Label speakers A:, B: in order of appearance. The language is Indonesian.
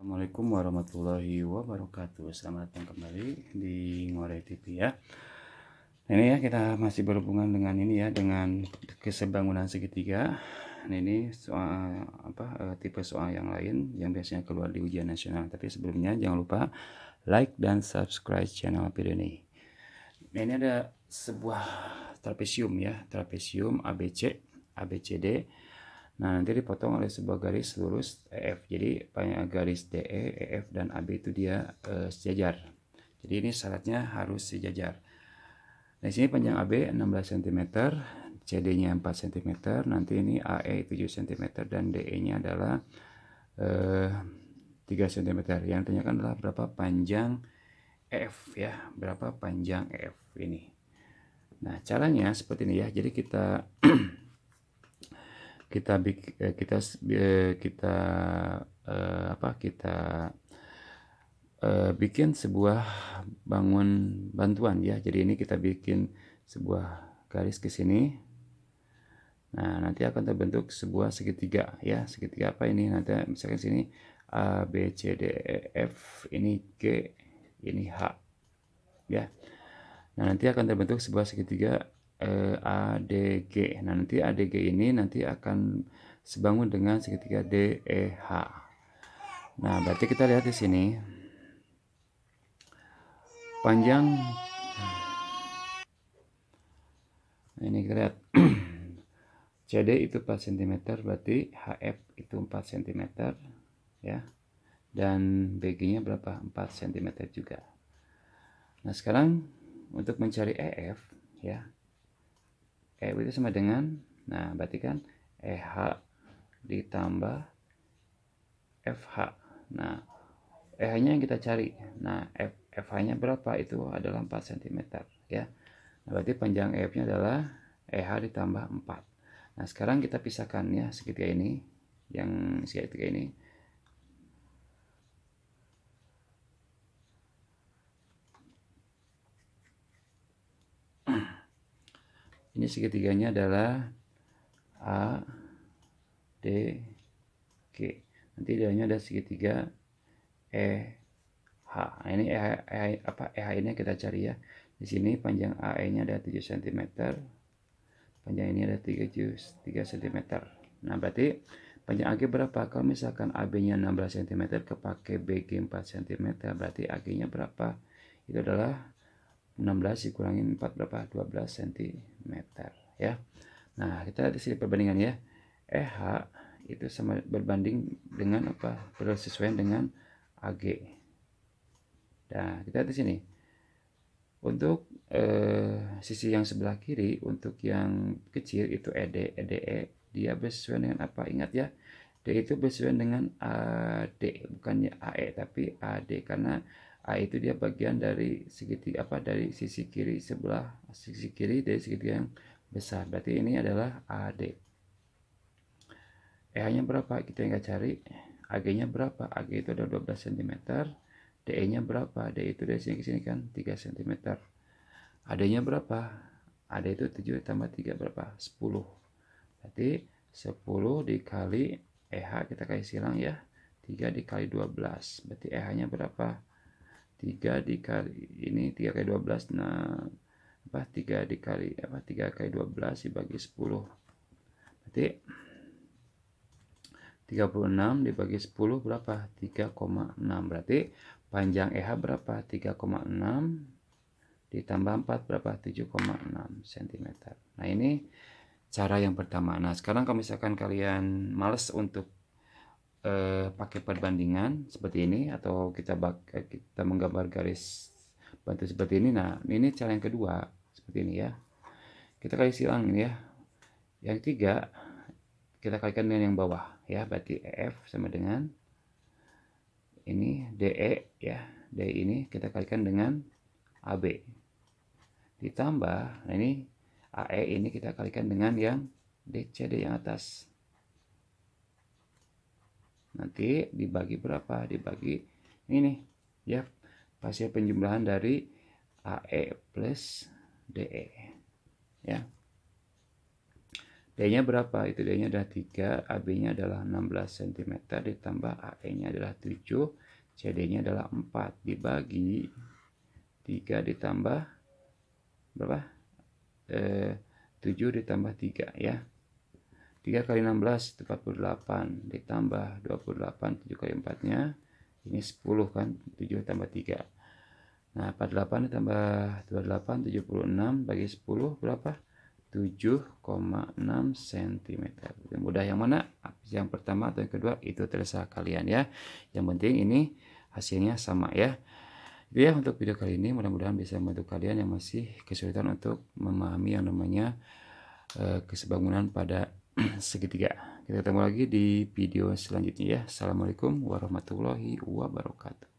A: Assalamualaikum warahmatullahi wabarakatuh Selamat datang kembali di Ngore TV ya Ini ya kita masih berhubungan dengan ini ya Dengan kesebangunan segitiga nah, Ini soal apa eh, tipe soal yang lain Yang biasanya keluar di ujian nasional Tapi sebelumnya jangan lupa like dan subscribe channel video ini nah, Ini ada sebuah trapesium ya Trapesium ABC ABCD Nah, nanti dipotong oleh sebuah garis lurus EF. Jadi, banyak garis DE, EF, dan AB itu dia e, sejajar. Jadi, ini syaratnya harus sejajar. Nah, sini panjang AB 16 cm, CD-nya 4 cm, nanti ini AE 7 cm, dan DE-nya adalah e, 3 cm. Yang ditanyakan adalah berapa panjang EF, ya. Berapa panjang EF ini. Nah, caranya seperti ini ya. Jadi, kita... kita eh, kita eh, kita eh, apa kita bikin sebuah bangun bantuan ya. Jadi ini kita bikin sebuah garis ke sini. Nah, nanti akan terbentuk sebuah segitiga ya. Segitiga apa ini? Nanti misalkan sini A B C D E F, ini G, ini H. Ya. Nah, nanti akan terbentuk sebuah segitiga eh, ADG. Nah, nanti ADG ini nanti akan sebangun dengan segitiga DEH. Nah, berarti kita lihat di sini panjang nah, ini kita lihat CD itu 4 cm berarti HF itu 4 cm ya dan BG nya berapa 4 cm juga nah sekarang untuk mencari EF ya E itu sama dengan nah berarti kan EH ditambah FH nah EH nya yang kita cari nah F, FH nya berapa itu adalah 4 cm ya nah, berarti panjang EF nya adalah EH ditambah 4 nah sekarang kita pisahkan ya segitiga ini yang segitiga ini ini segitiganya adalah A D K. nanti dalamnya ada segitiga E H nah, ini E EH apa EH ini kita cari ya di sini panjang AE nya ada 7 cm panjang ini ada 3, 3 cm nah berarti panjang AG berapa kalau misalkan AB nya 16 cm kepake BG 4 cm berarti AG nya berapa itu adalah 16 dikurangin 4 berapa? 12 cm ya. Nah, kita di sini perbandingan ya. EH itu sama berbanding dengan apa? Bersesuaian dengan AG. Nah, kita di sini. Untuk eh, sisi yang sebelah kiri untuk yang kecil itu ED, EDE dia bersesuaian dengan apa? Ingat ya. D itu bersesuaian dengan AD bukannya AE tapi AD karena A itu dia bagian dari segitiga apa dari sisi kiri sebelah sisi kiri dari segitiga yang besar berarti ini adalah AD EH nya berapa kita enggak cari AG nya berapa AG itu ada 12 cm DE nya berapa DE itu dari sini ke sini kan 3 cm AD nya berapa AD itu 7 tambah 3 berapa 10 berarti 10 dikali EH kita kasih silang ya 3 dikali 12 berarti EH nya berapa 3 dikali ini 3 kali 12 nah apa 3 dikali apa 3 kali 12 dibagi 10 berarti 36 dibagi 10 berapa 3,6 berarti panjang EH berapa 3,6 ditambah 4 berapa 7,6 cm nah ini cara yang pertama nah sekarang kalau misalkan kalian males untuk eh, pakai perbandingan seperti ini atau kita pakai eh, kita menggambar garis bantu seperti ini nah ini cara yang kedua seperti ini ya kita kali silang ini ya yang ketiga kita kalikan dengan yang bawah ya berarti EF sama dengan ini DE ya DE ini kita kalikan dengan AB ditambah nah ini AE ini kita kalikan dengan yang DCD yang atas nanti dibagi berapa dibagi ini ya pasti ya penjumlahan dari AE plus DE ya D nya berapa itu D nya adalah 3 AB nya adalah 16 cm ditambah AE nya adalah 7 CD nya adalah 4 dibagi 3 ditambah berapa eh, 7 ditambah 3 ya 3 kali 16 48 ditambah 28 7 kali 4 nya ini 10 kan 7 tambah 3 nah 48 ditambah 28 76 bagi 10 berapa 7,6 cm yang mudah yang mana yang pertama atau yang kedua itu terserah kalian ya yang penting ini hasilnya sama ya itu ya untuk video kali ini mudah-mudahan bisa membantu kalian yang masih kesulitan untuk memahami yang namanya eh, kesebangunan pada segitiga. Kita ketemu lagi di video selanjutnya ya. Assalamualaikum warahmatullahi wabarakatuh.